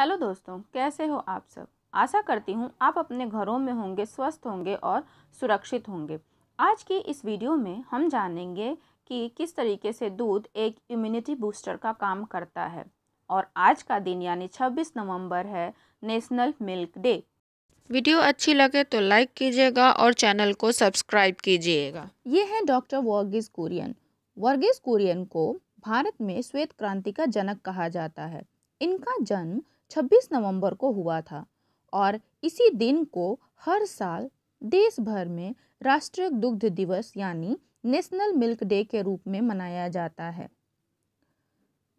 hello दोस्तों कैसे हो आप सब आशा करती हूँ आप अपने घरों में होंगे स्वस्थ होंगे और सुरक्षित होंगे आज की इस वीडियो में हम जानेंगे कि किस तरीके से दूध एक इम्यूनिटी बूस्टर का काम करता है और आज का दिन यानी 26 नवंबर है नेशनल मिल्क डे वीडियो अच्छी लगे तो लाइक कीजिएगा और चैनल को सब्सक्राइब कीजिएगा ये है डॉक्टर वर्गीज कुरियन वर्गीज कुरियन को भारत में श्वेत क्रांति का जनक कहा जाता है इनका जन्म 26 नवंबर को हुआ था और इसी दिन को हर साल देश भर में राष्ट्रीय दुग्ध दिवस यानी नेशनल मिल्क डे के रूप में मनाया जाता है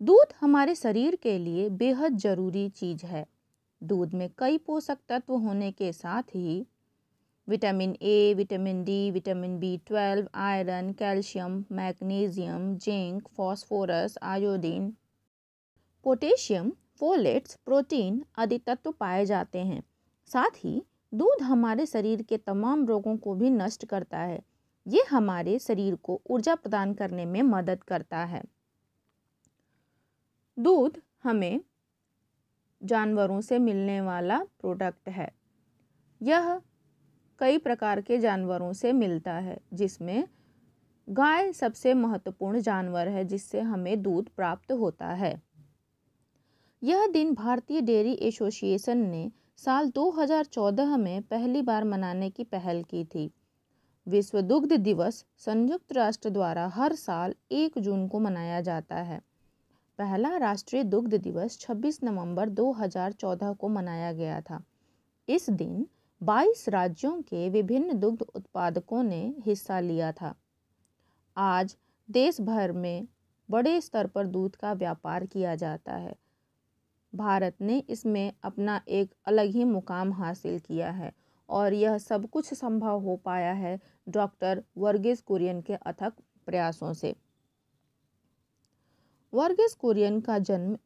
दूध हमारे शरीर के लिए बेहद ज़रूरी चीज़ है दूध में कई पोषक तत्व होने के साथ ही vitamin A vitamin D vitamin B twelve iron calcium magnesium zinc phosphorus iodine potassium folates protein आदि तत्व पाए जाते हैं साथ ही दूध हमारे शरीर के तमाम रोगों को भी नष्ट करता है ये हमारे शरीर को ऊर्जा प्रदान करने में मदद करता है दूध हमें जानवरों से मिलने वाला प्रोडक्ट है यह कई प्रकार के जानवरों से मिलता है जिसमें गाय सबसे महत्वपूर्ण जानवर है जिससे हमें दूध प्राप्त होता है यह दिन भारतीय डेयरी एसोसिएशन ने साल 2014 में पहली बार मनाने की पहल की थी विश्व दुग्ध दिवस संयुक्त राष्ट्र द्वारा हर साल 1 जून को मनाया जाता है पहला राष्ट्रीय दुग्ध दिवस 26 नवंबर 2014 को मनाया गया था इस दिन 22 राज्यों के विभिन्न दुग्ध उत्पादकों ने हिस्सा लिया था आज देश भर में बड़े स्तर पर दूध का व्यापार किया जाता है भारत ने इसमें अपना एक अलग ही मुकाम हासिल किया है और यह सब कुछ संभव हो पाया है डॉक्टर वर्गीज कुरियन के अथक प्रयासों से वर्गीज कुरियन का जन्म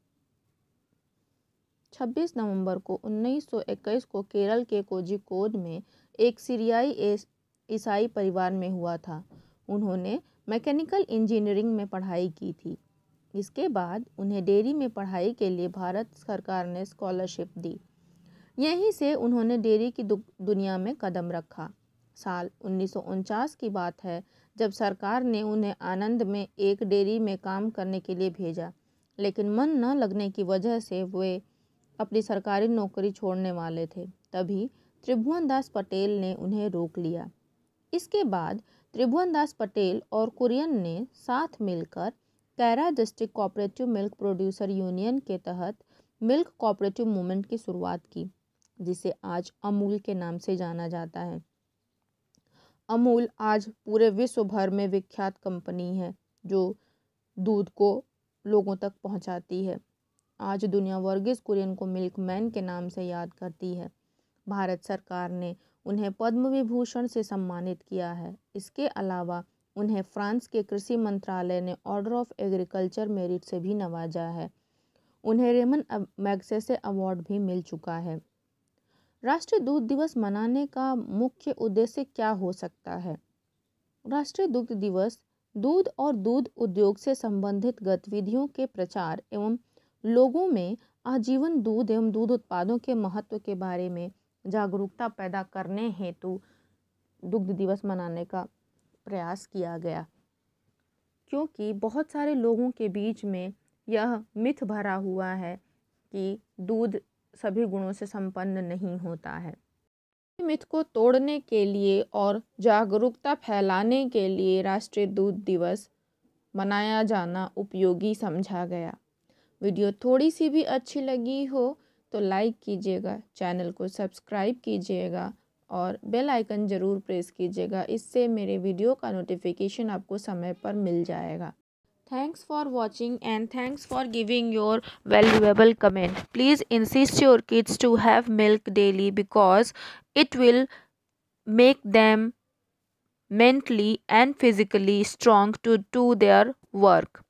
26 नवंबर को 1921 को केरल के कोजिकोड में एक सीरियाई ईसाई परिवार में हुआ था उन्होंने मैकेनिकल इंजीनियरिंग में पढ़ाई की थी इसके बाद उन्हें डेयरी में पढ़ाई के लिए भारत सरकार ने स्कॉलरशिप दी यहीं से उन्होंने डेयरी की दुनिया में कदम रखा साल उन्नीस की बात है जब सरकार ने उन्हें आनंद में एक डेयरी में काम करने के लिए भेजा लेकिन मन न लगने की वजह से वे अपनी सरकारी नौकरी छोड़ने वाले थे तभी त्रिभुवनदास पटेल ने उन्हें रोक लिया इसके बाद त्रिभुवनदास पटेल और कुरियन ने साथ मिलकर Kaira district cooperative milk producer union के तहत मिल्क कोऑपरेटिव मूवमेंट की शुरुआत की जिसे आज अमूल के नाम से जाना जाता है अमूल आज पूरे विश्व भर में विख्यात कंपनी है जो दूध को लोगों तक पहुंचाती है आज दुनिया वर्गीज कुरियन को मिल्क मैन के नाम से याद करती है भारत सरकार ने उन्हें पद्म विभूषण से सम्मानित किया है इसके अलावा उन्हें फ्रांस के कृषि मंत्रालय ने ऑर्डर ऑफ एग्रीकल्चर मेरिट से भी नवाजा है उन्हें रेमन मैगसेसे अवार्ड भी मिल चुका है राष्ट्रीय दूध दिवस मनाने का मुख्य उद्देश्य क्या हो सकता है राष्ट्रीय दुग्ध दिवस दूध और दूध उद्योग से संबंधित गतिविधियों के प्रचार एवं लोगों में आजीवन दूध एवं दूध उत्पादों के महत्व के बारे में जागरूकता पैदा करने हेतु दुग्ध दिवस मनाने का प्रयास किया गया क्योंकि बहुत सारे लोगों के बीच में यह मिथ भरा हुआ है कि दूध सभी गुणों से संपन्न नहीं होता है मिथ को तोड़ने के लिए और जागरूकता फैलाने के लिए राष्ट्रीय दूध दिवस मनाया जाना उपयोगी समझा गया वीडियो थोड़ी सी भी अच्छी लगी हो तो लाइक कीजिएगा चैनल को सब्सक्राइब कीजिएगा और बेल आइकन ज़रूर प्रेस कीजिएगा इससे मेरे वीडियो का नोटिफिकेशन आपको समय पर मिल जाएगा thanks for watching and thanks for giving your valuable comment please insist your kids to have milk daily because it will make them mentally and physically strong to do their work